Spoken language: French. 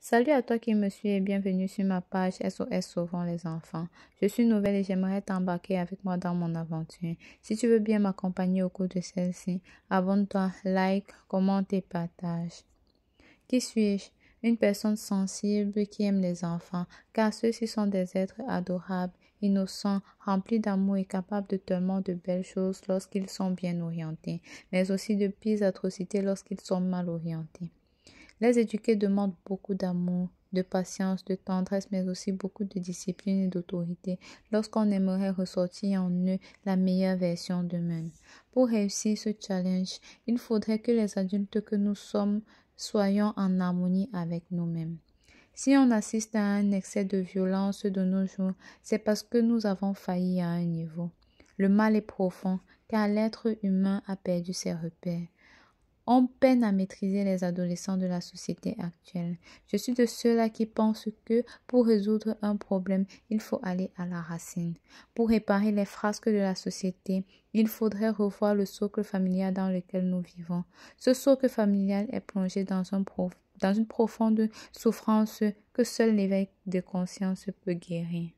Salut à toi qui me suis et bienvenue sur ma page SOS Sauvons les enfants. Je suis nouvelle et j'aimerais t'embarquer avec moi dans mon aventure. Si tu veux bien m'accompagner au cours de celle-ci, abonne-toi, like, commente et partage. Qui suis-je Une personne sensible qui aime les enfants, car ceux-ci sont des êtres adorables, innocents, remplis d'amour et capables de tellement de belles choses lorsqu'ils sont bien orientés, mais aussi de pires atrocités lorsqu'ils sont mal orientés. Les éduqués demandent beaucoup d'amour, de patience, de tendresse, mais aussi beaucoup de discipline et d'autorité lorsqu'on aimerait ressortir en eux la meilleure version d'eux-mêmes. Pour réussir ce challenge, il faudrait que les adultes que nous sommes soyons en harmonie avec nous-mêmes. Si on assiste à un excès de violence de nos jours, c'est parce que nous avons failli à un niveau. Le mal est profond, car l'être humain a perdu ses repères. On peine à maîtriser les adolescents de la société actuelle. Je suis de ceux-là qui pensent que pour résoudre un problème, il faut aller à la racine. Pour réparer les frasques de la société, il faudrait revoir le socle familial dans lequel nous vivons. Ce socle familial est plongé dans, dans une profonde souffrance que seul l'éveil de conscience peut guérir.